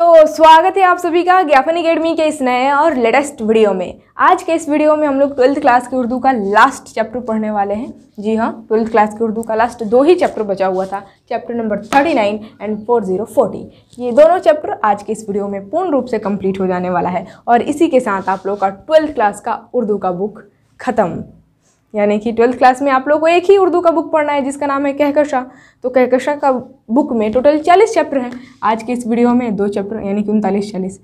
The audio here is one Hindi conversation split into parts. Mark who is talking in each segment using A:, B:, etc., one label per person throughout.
A: तो स्वागत है आप सभी का ज्ञापन अकेडमी के इस नए और लेटेस्ट वीडियो में आज के इस वीडियो में हम लोग ट्वेल्थ क्लास के उर्दू का लास्ट चैप्टर पढ़ने वाले हैं जी हाँ ट्वेल्थ क्लास के उर्दू का लास्ट दो ही चैप्टर बचा हुआ था chapter number thirty nine and four zero forty ये दोनों चैप्टर आज के इस वीडियो में पूर्ण रूप से कम्प्लीट हो जाने वाला है और इसी के साथ आप लोग का ट्वेल्थ क्लास का उर्दू का बुक ख़त्म यानी कि ट्वेल्थ क्लास में आप लोग को एक ही उर्दू का बुक पढ़ना है जिसका नाम है कहकशा तो कहकशा का बुक में टोटल चालीस चैप्टर हैं आज के इस वीडियो में दो चैप्टर यानी कि उनतालीस चालीस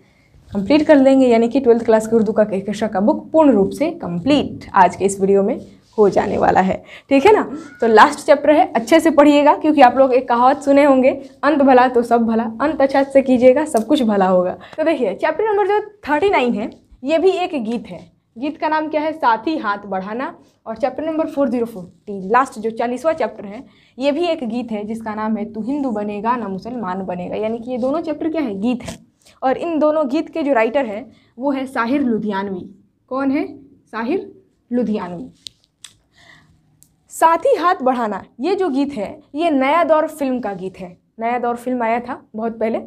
A: कंप्लीट कर लेंगे यानी कि ट्वेल्थ क्लास की उर्दू का कहकशा का बुक पूर्ण रूप से कंप्लीट आज के इस वीडियो में हो जाने वाला है ठीक है ना तो लास्ट चैप्टर है अच्छे से पढ़िएगा क्योंकि आप लोग एक कहावत सुने होंगे अंत भला तो सब भला अंत अच्छा से कीजिएगा सब कुछ भला होगा तो देखिए चैप्टर नंबर जो थर्टी नाइन है ये भी एक गीत है गीत का नाम क्या है साथी हाथ बढ़ाना और chapter number four zero forty last जो चालीसवा चैप्टर है ये भी एक गीत है जिसका नाम है तू हिंदू बनेगा ना मुसलमान बनेगा यानी कि ये दोनों चैप्टर क्या है गीत है और इन दोनों गीत के जो राइटर है वो है साहिर लुधियानवी कौन है साहिर लुधियानवी साथी हाथ बढ़ाना ये जो गीत है ये नया दौर फिल्म का गीत है नया दौर फिल्म आया था बहुत पहले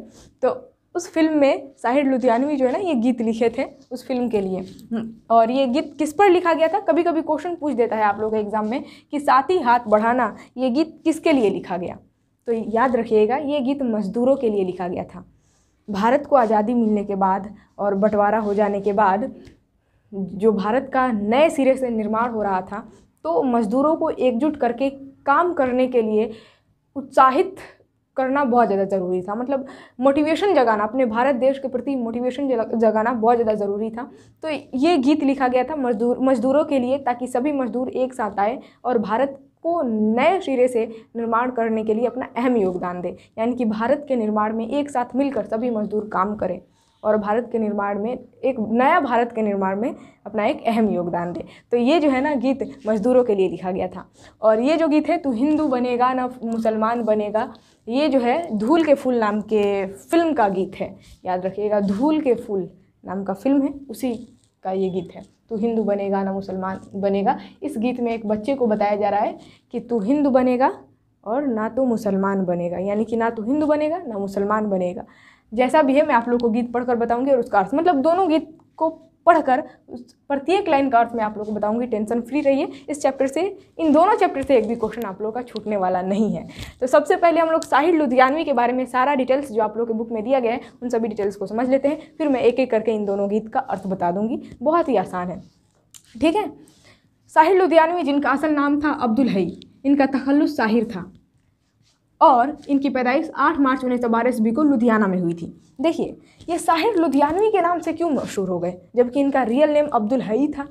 A: तो उस फिल्म में साहिर लुधियानवी जो है ना ये गीत लिखे थे उस फिल्म के लिए हम्म। और ये गीत किस पर लिखा गया था कभी कभी क्वेश्चन पूछ देता है आप लोग एग्ज़ाम में कि साथी हाथ बढ़ाना ये गीत किसके लिए लिखा गया तो याद रखिएगा ये गीत मज़दूरों के लिए लिखा गया था भारत को आज़ादी मिलने के बाद और बंटवारा हो जाने के बाद जो भारत का नए सिरे से निर्माण हो रहा था तो मज़दूरों को एकजुट करके काम करने के लिए उत्साहित करना बहुत ज़्यादा ज़रूरी था मतलब मोटिवेशन जगाना अपने भारत देश के प्रति मोटिवेशन जगाना बहुत ज़्यादा ज़रूरी था तो ये गीत लिखा गया था मजदूर मजदूरों के लिए ताकि सभी मजदूर एक साथ आए और भारत को नए सिरे से निर्माण करने के लिए अपना अहम योगदान दे यानी कि भारत के निर्माण में एक साथ मिलकर सभी मजदूर काम करें और भारत के निर्माण में एक नया भारत के निर्माण में अपना एक अहम योगदान दे तो ये जो है ना गीत मज़दूरों के लिए लिखा गया था और ये जो गीत है तू हिंदू बनेगा ना मुसलमान बनेगा ये जो है धूल के फूल नाम के फिल्म का गीत है याद रखिएगा धूल के फूल नाम का फिल्म है उसी का ये गीत है तू हिंदू बनेगा ना मुसलमान बनेगा इस गीत में एक बच्चे को बताया जा रहा है कि तू हिंदू बनेगा और ना तो मुसलमान बनेगा यानी कि ना तो हिंदू बनेगा ना मुसलमान बनेगा जैसा भी है मैं आप लोग को गीत पढ़कर बताऊंगी और उसका अर्थ मतलब दोनों गीत को पढ़कर प्रत्येक लाइन का अर्थ मैं आप लोग को बताऊंगी टेंशन फ्री रहिए इस चैप्टर से इन दोनों चैप्टर से एक भी क्वेश्चन आप लोगों का छूटने वाला नहीं है तो सबसे पहले हम लोग साहिर लुधियानवी के बारे में सारा डिटेल्स जो आप लोग के बुक में दिया गया है उन सभी डिटेल्स को समझ लेते हैं फिर मैं एक एक करके इन दोनों गीत का अर्थ बता दूंगी बहुत ही आसान है ठीक है साहिर लुधियानवी जिनका असल नाम था अब्दुल हई इनका तखल्लुस साहिर था और इनकी पैदाइश 8 मार्च उन्नीस सौ बारह ईस्वी को लुधियाना में हुई थी देखिए ये साहिर लुधियानवी के नाम से क्यों मशहूर हो गए जबकि इनका रियल नेम अब्दुल हई था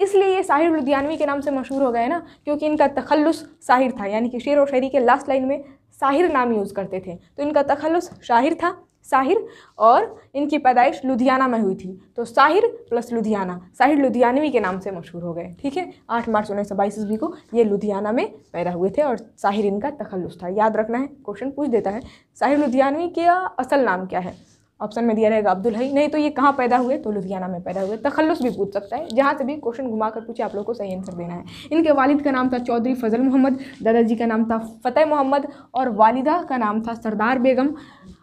A: इसलिए ये साहिर लुधियानवी के नाम से मशहूर हो गए ना क्योंकि इनका तखल्लुस साहिर था यानी कि शेर और शायरी के लास्ट लाइन में साहिर नाम यूज़ करते थे तो इनका तखल्लुस शाहिर था साहिर और इनकी पैदाइश लुधियाना में हुई थी तो साहिर प्लस लुधियाना साहिर लुधियानवी के नाम से मशहूर हो गए ठीक है आठ मार्च उन्नीस सौ बाईस ईस्वी को ये लुधियाना में पैदा हुए थे और साहिर इनका तखलुस था याद रखना है क्वेश्चन पूछ देता है साहिर लुधियानवी का असल नाम क्या है ऑप्शन में दिया रहेगा अब्दुल हई नहीं तो ये कहाँ पैदा हुए तो लुधियाना में पैदा हुए तखलुस भी पूछ सकता है जहाँ से भी क्वेश्चन घुमा कर पूछे आप लोग को सही आंसर देना है इनके वालिद का नाम था चौधरी फजल मोहम्मद दादाजी का नाम था फ़तेह मोहम्मद और वालिदा का नाम था सरदार बेगम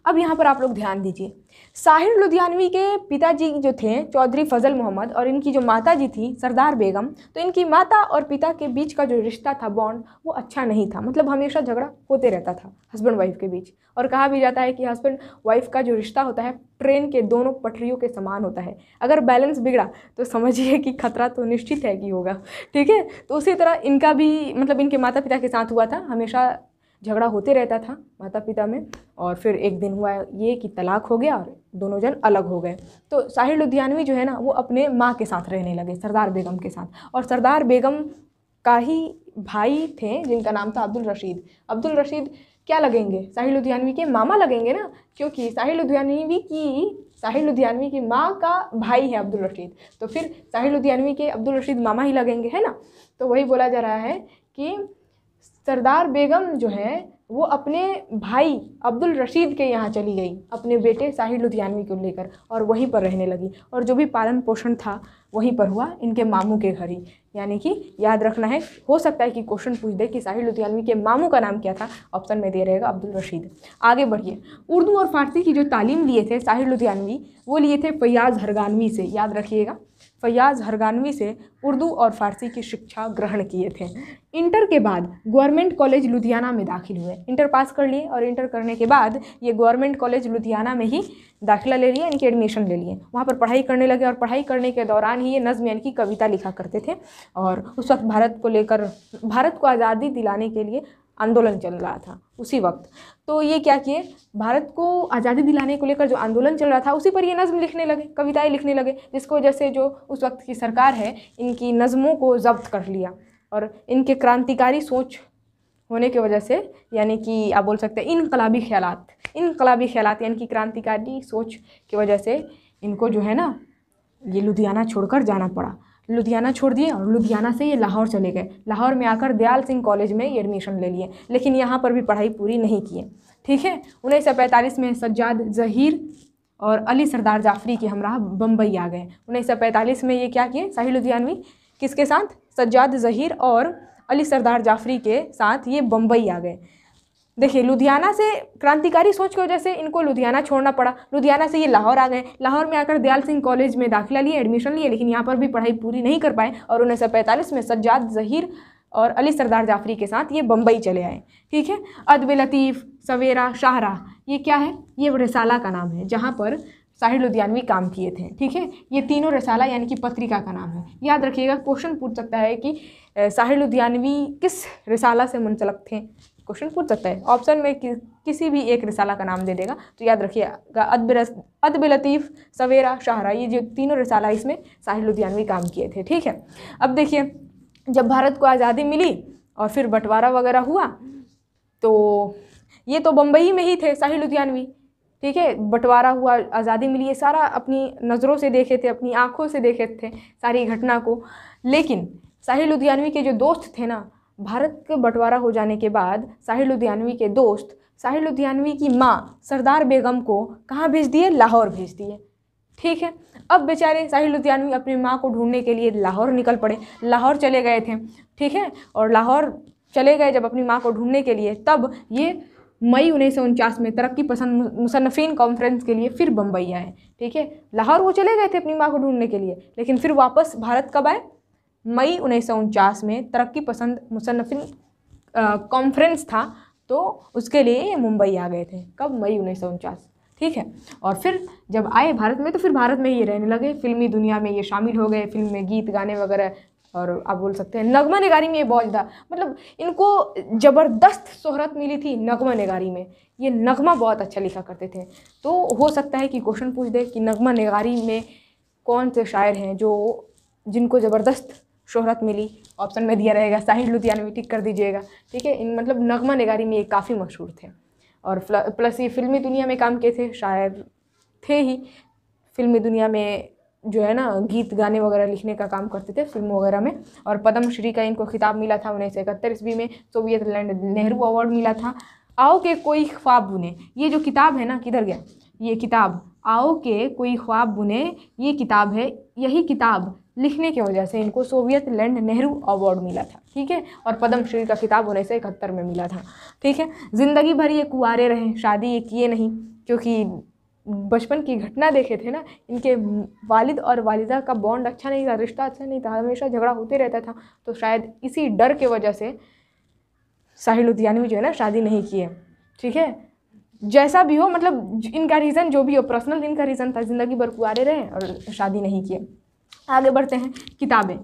A: अब यहाँ पर आप लोग ध्यान दीजिए साहिर लुधियानवी के पिताजी जो थे चौधरी फजल मोहम्मद और इनकी जो माता जी थी सरदार बेगम तो इनकी माता और पिता के बीच का जो रिश्ता था बॉन्ड वो अच्छा नहीं था मतलब हमेशा झगड़ा होते रहता था हस्बैंड वाइफ के बीच और कहा भी जाता है कि हस्बैंड वाइफ का जो रिश्ता होता है ट्रेन के दोनों पटरियों के समान होता है अगर बैलेंस बिगड़ा तो समझिए कि खतरा तो निश्चित है कि होगा ठीक है तो उसी तरह इनका भी मतलब इनके माता पिता के साथ हुआ था हमेशा झगड़ा होते रहता था माता पिता में और फिर एक दिन हुआ ये कि तलाक हो गया और दोनों जन अलग हो गए तो साहिर लुधियानवी जो है ना वो अपने माँ के साथ रहने लगे सरदार बेगम के साथ और सरदार बेगम का ही भाई थे जिनका नाम था अब्दुल रशीद अब्दुल रशीद क्या लगेंगे साहिर लुधियानवी के मामा लगेंगे ना क्योंकि साहिर लुधियानवी की साहिर लुधियानवी की माँ का भाई है अब्दुल रशीद तो फिर साहिर लुधियानवी के अब्दुल रशीद मामा ही लगेंगे है ना तो वही बोला जा रहा है कि सरदार बेगम जो हैं वो अपने भाई अब्दुल रशीद के यहाँ चली गई अपने बेटे साहिर लुधियानवी को लेकर और वहीं पर रहने लगी और जो भी पालन पोषण था वहीं पर हुआ इनके मामू के घर ही यानी कि याद रखना है हो सकता है कि क्वेश्चन पूछ दे कि साहिर लुधियानवी के मामू का नाम क्या था ऑप्शन में दे रहेगा अब्दुल रशीद आगे बढ़िए उर्दू और फारसी की जो तालीम लिए थे साहिर लुधियानवी वो लिए थे फयाज हरगानवी से याद रखिएगा फ़याज़ हरगानवी से उर्दू और फ़ारसी की शिक्षा ग्रहण किए थे इंटर के बाद गवर्नमेंट कॉलेज लुधियाना में दाखिल हुए इंटर पास कर लिए और इंटर करने के बाद ये गवर्नमेंट कॉलेज लुधियाना में ही दाखिला ले लिए यानी कि एडमिशन ले लिए वहाँ पर पढ़ाई करने लगे और पढ़ाई करने के दौरान ही ये नज़म यानी कि कविता लिखा करते थे और उस वक्त भारत को लेकर भारत को आज़ादी दिलाने के लिए आंदोलन चल रहा था उसी वक्त तो ये क्या किए भारत को आज़ादी दिलाने को लेकर जो आंदोलन चल रहा था उसी पर ये नज़म लिखने लगे कविताएं लिखने लगे जिसको जैसे जो उस वक्त की सरकार है इनकी नज़मों को जब्त कर लिया और इनके क्रांतिकारी सोच होने की वजह से यानी कि आप बोल सकते हैं इनकलाबी ख्याल इनकलाबी ख्याल यानी कि क्रांतिकारी सोच की वजह से इनको जो है ना ये लुधियाना छोड़कर जाना पड़ा लुधियाना छोड़ दिए और लुधियाना से ये लाहौर चले गए लाहौर में आकर दयाल सिंह कॉलेज में ये एडमिशन ले लिए लेकिन यहाँ पर भी पढ़ाई पूरी नहीं किए ठीक है उन्नीस में सज्जाद जहीर और अली सरदार जाफरी के हमराह बम्बई आ गए उन्नीस में ये क्या किए साहिल लुधियानवी किसके साथ सज्जाद जहीर और अली सरदार जाफरी के साथ ये बम्बई आ गए देखिए लुधियाना से क्रांतिकारी सोच की वजह से इनको लुधियाना छोड़ना पड़ा लुधियाना से ये लाहौर आ गए लाहौर में आकर दयाल सिंह कॉलेज में दाखिला लिए एडमिशन लिए लेकिन यहाँ पर भी पढ़ाई पूरी नहीं कर पाए और उन्नीस में सज्जाद जहीर और अली सरदार जाफरी के साथ ये बम्बई चले आए ठीक है अदब लतीफ़ सवेरा शाहरा ये क्या है ये रसाला का नाम है जहाँ पर साहिर लुधियानवी काम किए थे ठीक है ये तीनों रसाला यानी कि पत्रिका का नाम है याद रखिएगा क्वेश्चन पूछ सकता है कि साहिर लुधियानवी किस रसाला से मुंसलक थे क्वेश्चन पूछ सकता है ऑप्शन में कि, किसी भी एक रिसाला का नाम दे देगा तो याद रखिएगा अदब लतीफ़ सवेरा शाहरा ये जो तीनों रिसाला इसमें साहिल लुधियानवी काम किए थे ठीक है अब देखिए जब भारत को आज़ादी मिली और फिर बंटवारा वगैरह हुआ तो ये तो बम्बई में ही थे साहिल लुधियानवी ठीक है बंटवारा हुआ आज़ादी मिली ये सारा अपनी नज़रों से देखे थे अपनी आँखों से देखे थे सारी घटना को लेकिन साहिल लुधियानवी के जो दोस्त थे ना भारत के बंटवारा हो जाने के बाद साहिल लुधियानवी के दोस्त साहिल लुधियानवी की माँ सरदार बेगम को कहाँ भेज दिए लाहौर भेज दिए ठीक है अब बेचारे साहिल लुधियानवी अपनी माँ को ढूंढने के लिए लाहौर निकल पड़े लाहौर चले गए थे ठीक है और लाहौर चले गए जब अपनी माँ को ढूंढने के लिए तब ये मई उन्नीस सौ उनचास में तरक्की पसंद मुसनफिन कॉन्फ्रेंस के लिए फिर बम्बई आए ठीक है लाहौर वो चले गए थे अपनी माँ को ढूंढने के लिए लेकिन फिर वापस भारत कब आए मई उन्नीस में तरक्की पसंद मुसनफिन कॉन्फ्रेंस था तो उसके लिए ये मुंबई आ गए थे कब मई उन्नीस ठीक है और फिर जब आए भारत में तो फिर भारत में ये रहने लगे फिल्मी दुनिया में ये शामिल हो गए फिल्म में गीत गाने वगैरह और आप बोल सकते हैं नगमा नगारी में ये बहुत ज़्यादा मतलब इनको ज़बरदस्त शोहरत मिली थी नगमा नगारी में ये नगमा बहुत अच्छा लिखा करते थे तो हो सकता है कि क्वेश्चन पूछ दे कि नगमा नगारी में कौन से शायर हैं जो जिनको ज़बरदस्त शोहरत मिली ऑप्शन में दिया रहेगा लुधियाना लुधियानवी टिक कर दीजिएगा ठीक है इन मतलब नगमा नगारी में ये काफ़ी मशहूर थे और प्लस ये फिल्मी दुनिया में काम किए थे शायर थे ही फिल्मी दुनिया में जो है ना गीत गाने वगैरह लिखने का काम करते थे फिल्म वगैरह में और पद्मश्री का इनको खिताब मिला था उन्नीस सौ इकहत्तर ईस्वी में सोवियत लैंड नेहरू अवार्ड मिला था आओ के कोई ख्वाब बुने ये जो किताब है ना किधर गया ये किताब आओ के कोई ख्वाब बुने ये किताब है यही किताब लिखने की वजह से इनको सोवियत लैंड नेहरू अवार्ड मिला था ठीक है और पद्मश्री का खिताब उन्नीस सौ इकहत्तर में मिला था ठीक है ज़िंदगी भर ये कुआरे रहे शादी ये किए नहीं क्योंकि बचपन की घटना देखे थे ना इनके वालिद और वालिदा का बॉन्ड अच्छा नहीं था रिश्ता अच्छा नहीं था हमेशा झगड़ा होते रहता था तो शायद इसी डर के वजह से साहिल लुधियानवी जो है ना शादी नहीं किए ठीक है जैसा भी हो मतलब इनका रीज़न जो भी हो पर्सनल इनका रीज़न था ज़िंदगी भर कुआरे रहे और शादी नहीं किए आगे बढ़ते हैं किताबें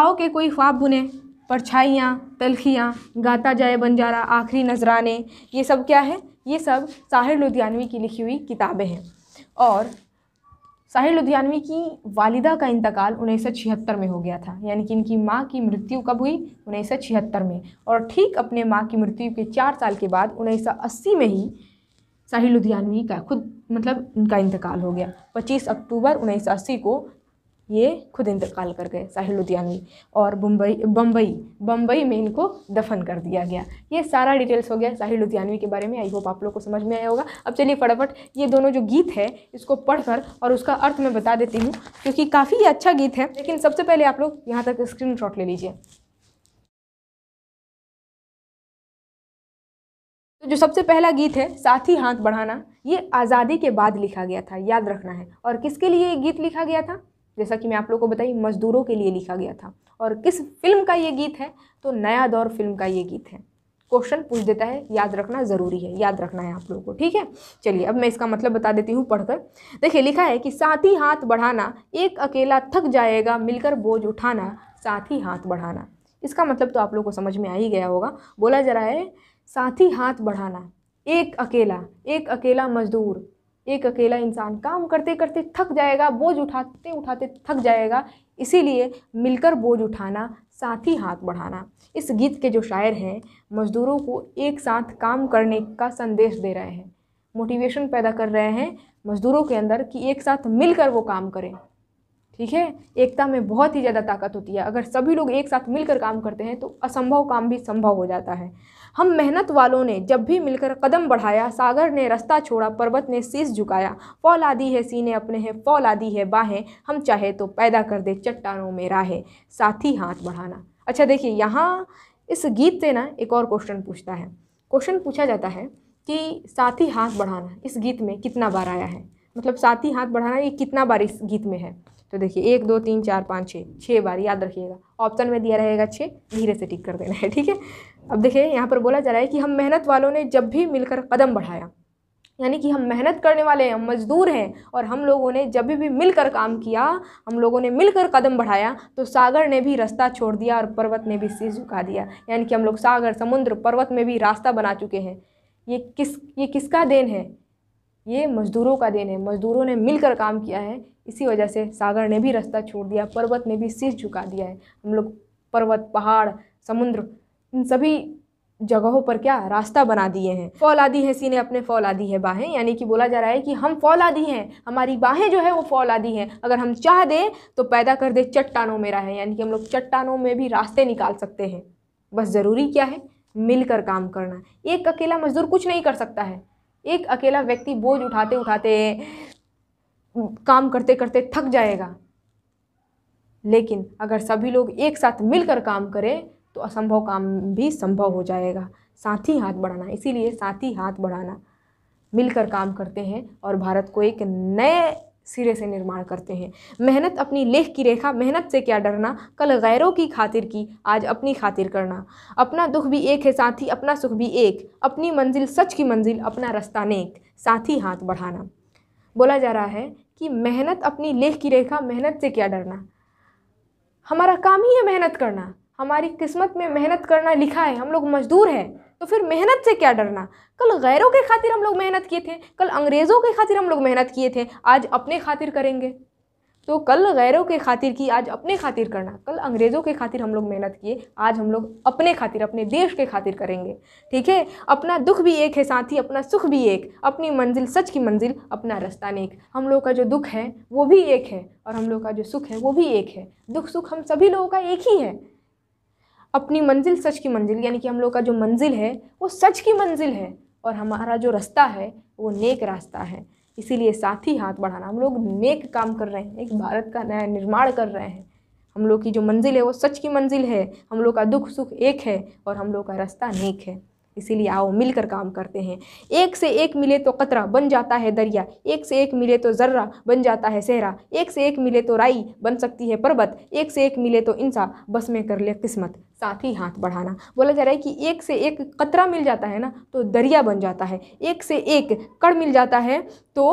A: आओ के कोई ख्वाब बुने परछाइयाँ तलखियाँ गाता जाए बंजारा आखिरी नजराने ये सब क्या है ये सब साहिर लुधियानवी की लिखी हुई किताबें हैं और साहिर लुधियानवी की वालिदा का इंतकाल उन्नीस सौ छिहत्तर में हो गया था यानी कि इनकी माँ की मृत्यु कब हुई उन्नीस सौ छिहत्तर में और ठीक अपने माँ की मृत्यु के चार साल के बाद उन्नीस सौ अस्सी में ही साहिर लुधियानवी का खुद मतलब इनका इंतकाल हो गया पच्चीस अक्टूबर उन्नीस सौ अस्सी को ये खुद इंतकाल कर गए साहिल लुधियानवी और मुंबई बम्बई बम्बई में इनको दफन कर दिया गया ये सारा डिटेल्स हो गया साहिल लुधियानवी के बारे में आई होप आप लोग को समझ में आया होगा अब चलिए फटाफट ये दोनों जो गीत है इसको पढ़कर और उसका अर्थ मैं बता देती हूँ क्योंकि काफ़ी अच्छा गीत है लेकिन सबसे पहले आप लोग यहाँ तक स्क्रीन ले लीजिए तो जो सबसे पहला गीत है साथी हाथ बढ़ाना ये आज़ादी के बाद लिखा गया था याद रखना है और किसके लिए ये गीत लिखा गया था जैसा कि मैं आप लोगों को बताई मज़दूरों के लिए लिखा गया था और किस फिल्म का ये गीत है तो नया दौर फिल्म का ये गीत है क्वेश्चन पूछ देता है याद रखना ज़रूरी है याद रखना है आप लोगों को ठीक है चलिए अब मैं इसका मतलब बता देती हूँ पढ़कर देखिए लिखा है कि साथी हाथ बढ़ाना एक अकेला थक जाएगा मिलकर बोझ उठाना साथी हाथ बढ़ाना इसका मतलब तो आप लोगों को समझ में आ ही गया होगा बोला जा रहा है साथी हाथ बढ़ाना एक अकेला एक अकेला मजदूर एक अकेला इंसान काम करते करते थक जाएगा बोझ उठाते उठाते थक जाएगा इसीलिए मिलकर बोझ उठाना साथ ही हाथ बढ़ाना इस गीत के जो शायर हैं मज़दूरों को एक साथ काम करने का संदेश दे रहे हैं मोटिवेशन पैदा कर रहे हैं मज़दूरों के अंदर कि एक साथ मिलकर वो काम करें ठीक है एकता में बहुत ही ज़्यादा ताकत होती है अगर सभी लोग एक साथ मिलकर काम करते हैं तो असंभव काम भी संभव हो जाता है हम मेहनत वालों ने जब भी मिलकर कदम बढ़ाया सागर ने रास्ता छोड़ा पर्वत ने सीस झुकाया फौलादी है सीने अपने हैं फौलादी है बाहें हम चाहे तो पैदा कर दे चट्टानों में राहें साथी हाथ बढ़ाना अच्छा देखिए यहाँ इस गीत से ना एक और क्वेश्चन पूछता है क्वेश्चन पूछा जाता है कि साथी हाथ बढ़ाना इस गीत में कितना बार आया है मतलब साथी हाथ बढ़ाना ये कितना बार इस गीत में है तो देखिए एक दो तीन चार पाँच छः छः बार याद रखिएगा ऑप्शन में दिया रहेगा छः धीरे से टिक कर देना है ठीक है अब देखिए यहाँ पर बोला जा रहा है कि हम मेहनत वालों ने जब भी मिलकर कदम बढ़ाया यानी कि हम मेहनत करने वाले हैं हम मज़दूर हैं और हम लोगों ने जब भी मिलकर काम किया हम लोगों ने मिलकर कदम बढ़ाया तो सागर ने भी रास्ता छोड़ दिया और पर्वत ने भी सिर झुका दिया यानी कि हम लोग सागर समुद्र पर्वत में भी रास्ता बना चुके हैं ये किस ये किसका देन है ये मज़दूरों का देन है मज़दूरों ने मिलकर काम किया है इसी वजह से सागर ने भी रास्ता छोड़ दिया पर्वत ने भी सिर झुका दिया है हम लोग पर्वत पहाड़ समुद्र इन सभी जगहों पर क्या रास्ता बना दिए हैं फौलादी हैं सीने अपने फौलादी है बाहें यानी कि बोला जा रहा है कि हम फौलादी हैं हमारी बाहें जो है वो फौलादी हैं अगर हम चाह दें तो पैदा कर दे चट्टानों में रहें यानी कि हम लोग चट्टानों में भी रास्ते निकाल सकते हैं बस ज़रूरी क्या है मिलकर काम करना एक अकेला मजदूर कुछ नहीं कर सकता है एक अकेला व्यक्ति बोझ उठाते उठाते काम करते करते थक जाएगा लेकिन अगर सभी लोग एक साथ मिलकर काम करें तो असंभव काम भी संभव हो जाएगा साथ ही हाथ बढ़ाना इसीलिए साथ ही हाथ बढ़ाना मिलकर काम करते हैं और भारत को एक नए सिरे से निर्माण करते हैं मेहनत अपनी लेख की रेखा मेहनत से क्या डरना कल गैरों की खातिर की आज अपनी खातिर करना अपना दुख भी एक है साथ ही अपना सुख भी एक अपनी मंजिल सच की मंजिल अपना रास्ता नेक साथ ही हाथ बढ़ाना बोला जा रहा है कि मेहनत अपनी लेख की रेखा मेहनत से क्या डरना हमारा काम ही है मेहनत करना हमारी किस्मत में मेहनत करना लिखा है हम लोग मजदूर हैं तो फिर मेहनत से क्या डरना कल गैरों के खातिर हम लोग मेहनत किए थे कल अंग्रेज़ों के खातिर हम लोग मेहनत किए थे आज अपने खातिर करेंगे तो कल गैरों के खातिर की आज अपने खातिर करना कल अंग्रेज़ों के खातिर हम लोग मेहनत किए आज हम लोग अपने खातिर अपने देश के खातिर करेंगे ठीक है अपना दुख भी एक है साथ ही अपना सुख भी एक अपनी मंजिल सच की मंजिल अपना रास्ता नेक हम लोग का जो दुख है वो भी एक है और हम लोग का जो सुख है वो भी एक है दुख सुख हम सभी लोगों का एक ही है अपनी मंजिल सच की मंजिल यानी कि हम लोग का जो मंजिल है वो सच की मंजिल है और हमारा जो रास्ता है वो नेक रास्ता है इसीलिए साथ ही हाथ बढ़ाना हम लोग नेक काम कर रहे हैं एक भारत का नया निर्माण कर रहे हैं हम लोग की जो मंजिल है वो सच की मंजिल है हम लोग का दुख सुख एक है और हम लोग का रास्ता नेक है इसीलिए आओ मिलकर काम करते हैं एक से एक मिले तो कतरा बन जाता है दरिया एक से एक मिले तो ज़र्रा बन जाता है सेहरा एक से एक मिले तो राई बन सकती है पर्वत एक से एक मिले तो इंसा बस में कर ले किस्मत साथ ही हाथ बढ़ाना बोला जा रहा है कि एक से एक कतरा मिल जाता है ना तो दरिया बन जाता है एक से एक कड़ मिल जाता है तो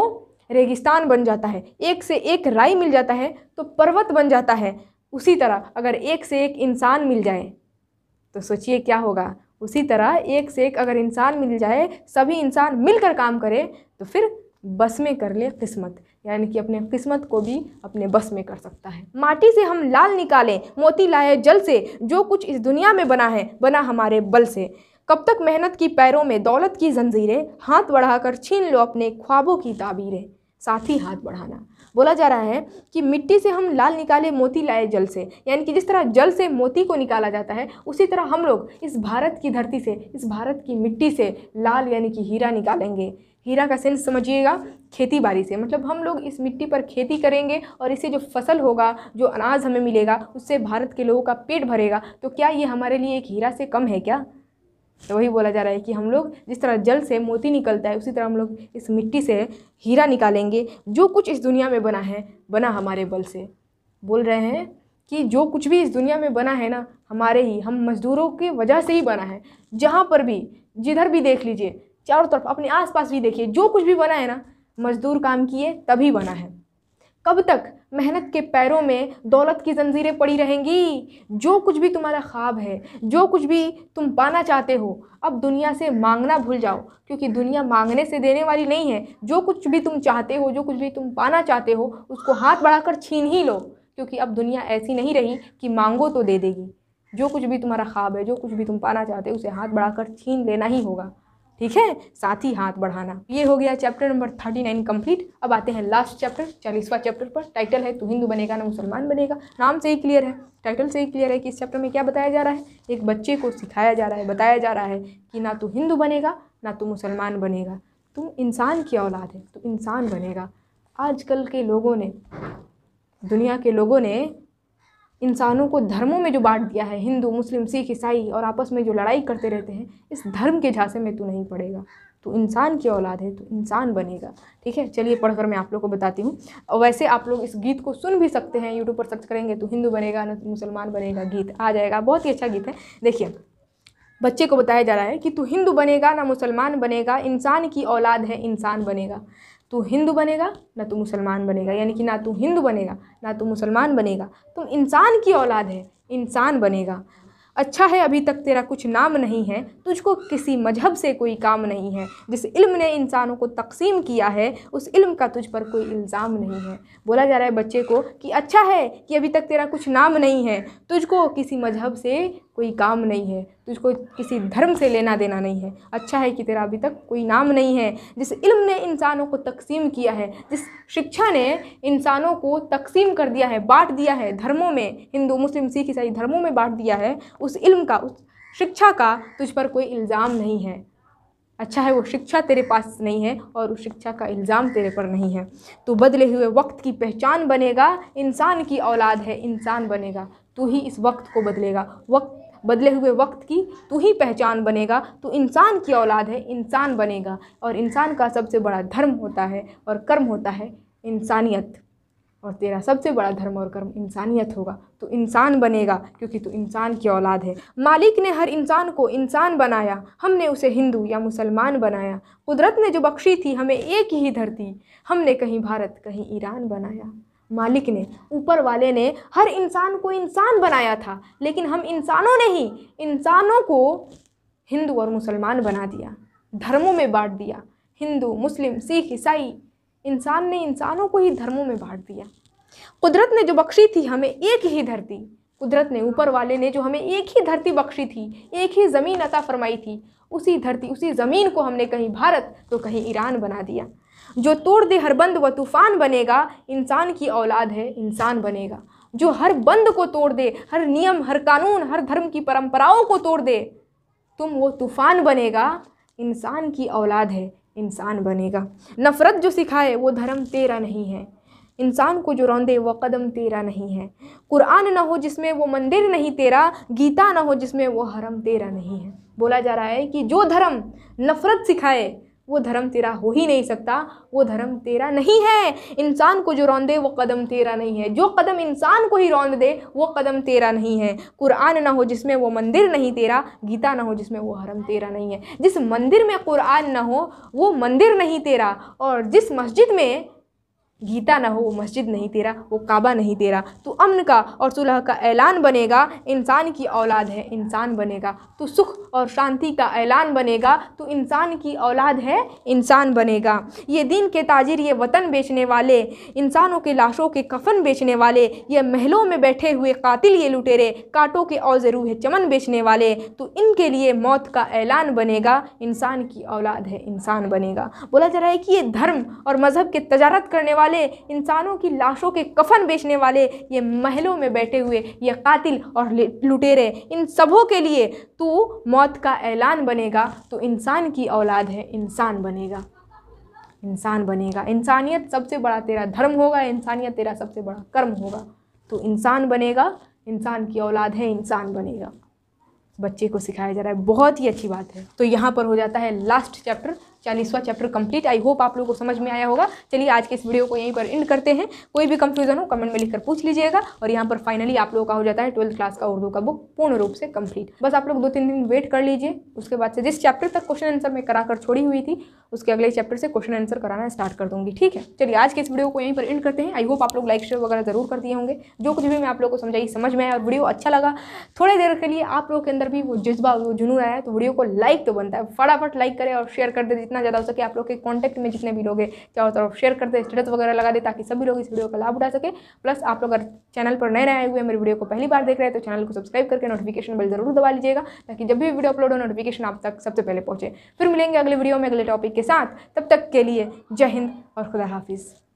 A: रेगिस्तान बन जाता है एक से एक राई मिल जाता है तो पर्वत बन जाता है उसी तरह अगर एक से एक इंसान मिल जाए तो सोचिए क्या होगा उसी तरह एक से एक अगर इंसान मिल जाए सभी इंसान मिलकर काम करें तो फिर बस में कर ले किस्मत यानी कि अपने किस्मत को भी अपने बस में कर सकता है माटी से हम लाल निकालें मोती लाए जल से जो कुछ इस दुनिया में बना है बना हमारे बल से कब तक मेहनत की पैरों में दौलत की जंजीरें हाथ बढ़ाकर छीन लो अपने ख्वाबों की ताबीरें साथ ही हाथ बढ़ाना बोला जा रहा है कि मिट्टी से हम लाल निकाले मोती लाए जल से यानी कि जिस तरह जल से मोती को निकाला जाता है उसी तरह हम लोग इस भारत की धरती से इस भारत की मिट्टी से लाल यानी कि हीरा निकालेंगे हीरा का सेंस समझिएगा खेती बाड़ी से मतलब हम लोग इस मिट्टी पर खेती करेंगे और इससे जो फसल होगा जो अनाज हमें मिलेगा उससे भारत के लोगों का पेट भरेगा तो क्या ये हमारे लिए एक हीरा से कम है क्या तो वही बोला जा रहा है कि हम लोग जिस तरह जल से मोती निकलता है उसी तरह हम लोग इस मिट्टी से हीरा निकालेंगे जो कुछ इस दुनिया में बना है बना हमारे बल से बोल रहे हैं कि जो कुछ भी इस दुनिया में बना है ना हमारे ही हम मज़दूरों की वजह से ही बना है जहाँ पर भी जिधर भी देख लीजिए चारों तरफ अपने आसपास भी देखिए जो कुछ भी बना है ना मज़दूर काम किए तभी बना है कब तक मेहनत के पैरों में दौलत की जंजीरें पड़ी रहेंगी जो कुछ भी तुम्हारा ख्वाब है जो कुछ भी तुम पाना चाहते हो अब दुनिया से मांगना भूल जाओ क्योंकि दुनिया मांगने से देने वाली नहीं है जो कुछ भी तुम चाहते हो जो कुछ भी तुम पाना चाहते हो उसको हाथ बढ़ाकर छीन ही लो क्योंकि अब दुनिया ऐसी नहीं रही कि मांगो तो दे देगी जो कुछ भी तुम्हारा ख्वाब है जो कुछ भी तुम पाना चाहते हो उसे हाथ बढ़ाकर छीन लेना ही होगा ठीक है साथ ही हाथ बढ़ाना ये हो गया chapter number thirty nine complete अब आते हैं लास्ट चैप्टर चालीसवा चैप्टर पर टाइटल है तो हिंदू बनेगा ना मुसलमान बनेगा नाम से ही क्लियर है टाइटल से ही क्लियर है कि इस चैप्टर में क्या बताया जा रहा है एक बच्चे को सिखाया जा रहा है बताया जा रहा है कि ना तू हिंदू बनेगा ना तू मुसलमान बनेगा तुम इंसान की औलाद है तो इंसान बनेगा आजकल के लोगों ने दुनिया के लोगों ने इंसानों को धर्मों में जो बांट दिया है हिंदू मुस्लिम सिख ईसाई और आपस में जो लड़ाई करते रहते हैं इस धर्म के झांसे में तू नहीं पड़ेगा तो इंसान की औलाद है तो इंसान बनेगा ठीक है चलिए पढ़कर मैं आप लोग को बताती हूँ और वैसे आप लोग इस गीत को सुन भी सकते हैं यूट्यूब पर सर्च करेंगे तो हिंदू बनेगा न तो मुसलमान बनेगा गीत आ जाएगा बहुत ही अच्छा गीत है देखिए बच्चे को बताया जा रहा है कि तू हिंदू बनेगा ना मुसलमान बनेगा इंसान की औलाद है इंसान बनेगा तू हिंदू बनेगा ना तू मुसलमान बनेगा यानी कि ना तू हिंदू बनेगा ना तू मुसलमान बनेगा तुम इंसान की औलाद है इंसान बनेगा अच्छा है अभी तक तेरा कुछ नाम नहीं है तुझको किसी मजहब से कोई काम नहीं है जिस इल्म ने इंसानों को तकसीम किया है उस इल्म का तुझ पर कोई इल्ज़ाम नहीं है बोला जा रहा है बच्चे को कि अच्छा है कि अभी तक तेरा कुछ नाम नहीं है तुझको किसी मजहब से कोई काम नहीं है तुझको किसी धर्म से लेना देना नहीं है अच्छा है कि तेरा अभी तक कोई नाम नहीं है जिस इल्म ने इंसानों को तकसीम किया है जिस शिक्षा ने इंसानों को तकसीम कर दिया है बांट दिया है धर्मों में हिंदू मुस्लिम सिख ईसाई धर्मों में बांट दिया है उस इल्म का उस शिक्षा का तुझ पर कोई इल्ज़ाम नहीं है अच्छा है वो शिक्षा तेरे पास नहीं है और उस शिक्षा का इल्ज़ाम तेरे पर नहीं है तो बदले हुए वक्त की पहचान बनेगा इंसान की औलाद है इंसान बनेगा तू ही इस वक्त को बदलेगा वक्त बदले हुए वक्त की तू ही पहचान बनेगा तू इंसान की औलाद है इंसान बनेगा और इंसान का सबसे बड़ा धर्म होता है और कर्म होता है इंसानियत और तेरा सबसे बड़ा धर्म और कर्म इंसानियत होगा तो इंसान बनेगा क्योंकि तू इंसान की औलाद है मालिक ने हर इंसान को इंसान बनाया हमने उसे हिंदू या मुसलमान बनाया कुदरत ने जो बख्शी थी हमें एक ही धरती हमने कहीं भारत कहीं ईरान बनाया मालिक ने ऊपर वाले ने हर इंसान को इंसान बनाया था लेकिन हम इंसानों ने ही इंसानों को हिंदू और मुसलमान बना दिया धर्मों में बांट दिया हिंदू मुस्लिम सिख ईसाई इंसान ने इंसानों को ही धर्मों में बांट दिया कुदरत ने जो बख्शी थी हमें एक ही धरती कुदरत ने ऊपर वाले ने जो हमें एक ही धरती बख्शी थी एक ही ज़मीन अता फरमाई थी उसी धरती उसी ज़मीन को हमने कहीं भारत तो कहीं ईरान बना दिया जो तोड़ दे हर बंद व तूफ़ान बनेगा इंसान की औलाद है इंसान बनेगा जो हर बंद को तोड़ दे हर नियम हर कानून हर धर्म की परंपराओं को तोड़ दे तुम वो तूफ़ान बनेगा इंसान की औलाद है इंसान बनेगा नफ़रत जो सिखाए वो धर्म तेरा नहीं है इंसान को जो रौंदे वो कदम तेरा नहीं है कुरान ना हो जिसमें वो मंदिर नहीं तेरा गीता ना हो जिसमें वो हरम तेरा नहीं है बोला जा रहा है कि जो धर्म नफ़रत सिखाए वो धर्म तेरा हो ही नहीं सकता वो धर्म तेरा नहीं है इंसान को जो रौंद दे वो कदम तेरा नहीं है जो कदम इंसान को ही रौंद दे वो कदम तेरा नहीं है कुरान ना हो जिसमें वो मंदिर नहीं तेरा गीता ना हो जिसमें वो हरम तेरा नहीं है जिस मंदिर में कुरान ना हो वो मंदिर नहीं तेरा और जिस मस्जिद में गीता ना हो वो मस्जिद नहीं तेरा वो काबा नहीं तेरा तो अमन का और सुलह का ऐलान बनेगा इंसान की औलाद है इंसान बनेगा तो सुख और शांति का ऐलान बनेगा तो इंसान की औलाद है इंसान बनेगा ये दिन के ताजिर ये वतन बेचने वाले इंसानों के लाशों के कफन बेचने वाले ये महलों में बैठे हुए कातिल ये लुटेरे कांटों के और है चमन बेचने वाले तो इनके लिए मौत का ऐलान बनेगा इंसान की औलाद है इंसान बनेगा बोला जा रहा है कि ये धर्म और मज़हब के तजारत करने वाले वाले इंसानों की लाशों के कफन बेचने वाले ये महलों में बैठे हुए ये कातिल और लुटेरे इन सबों के लिए तू मौत का ऐलान बनेगा तो इंसान की औलाद है इंसान बनेगा इंसान बनेगा इंसानियत सबसे बड़ा तेरा धर्म होगा इंसानियत तेरा सबसे बड़ा कर्म होगा तो इंसान बनेगा इंसान की औलाद है इंसान बनेगा बच्चे को सिखाया जा रहा है बहुत ही अच्छी बात है तो यहाँ पर हो जाता है लास्ट चैप्टर चालीसवा चैप्टर कंप्लीट आई होप आप लोगों को समझ में आया होगा चलिए आज के इस वीडियो को यहीं पर एंड करते हैं कोई भी कंफ्यूजन हो कमेंट में लिखकर पूछ लीजिएगा और यहाँ पर फाइनली आप लोगों का हो जाता है ट्वेल्थ क्लास का उर्दू का बुक पूर्ण रूप से कंप्लीट बस आप लोग दो तीन दिन वेट कर लीजिए उसके बाद से जिस चैप्टर तक क्वेश्चन आंसर मैं करा कर छोड़ी हुई थी उसके अगले चैप्टर से क्वेश्चन आंसर कराना स्टार्ट कर दूंगी ठीक है चलिए आज के इस वीडियो को यहीं पर एंड करते हैं आई होप आप लोग लाइक शेयर वगैरह जरूर कर दिए होंगे जो कुछ भी मैं आप लोगों को समझाई समझ में आया और वीडियो अच्छा लगा थोड़ी देर के लिए आप लोग के अंदर भी वो जज्बा वो जुनून आया तो वीडियो को लाइक तो बनता है फटाफट लाइक करें और शेयर कर दे जितना जितना ज़्यादा हो सके आप लोग के कॉन्टैक्ट में जितने भी लोग हैं चारों तरफ शेयर कर स्टेटस वगैरह लगा दे ताकि सभी लोग इस वीडियो का लाभ उठा सके प्लस आप लोग अगर चैनल पर नए आए हुए मेरे वीडियो को पहली बार देख रहे हैं तो चैनल को सब्सक्राइब करके नोटिफिकेशन बिल जरूर दबा लीजिएगा ताकि जब भी वीडियो अपलोड हो नोटिफिकेशन आप तक सबसे पहले पहुंचे फिर मिलेंगे अगले वीडियो में अगले टॉपिक के साथ तब तक के लिए जय हिंद और खुदा हाफिज़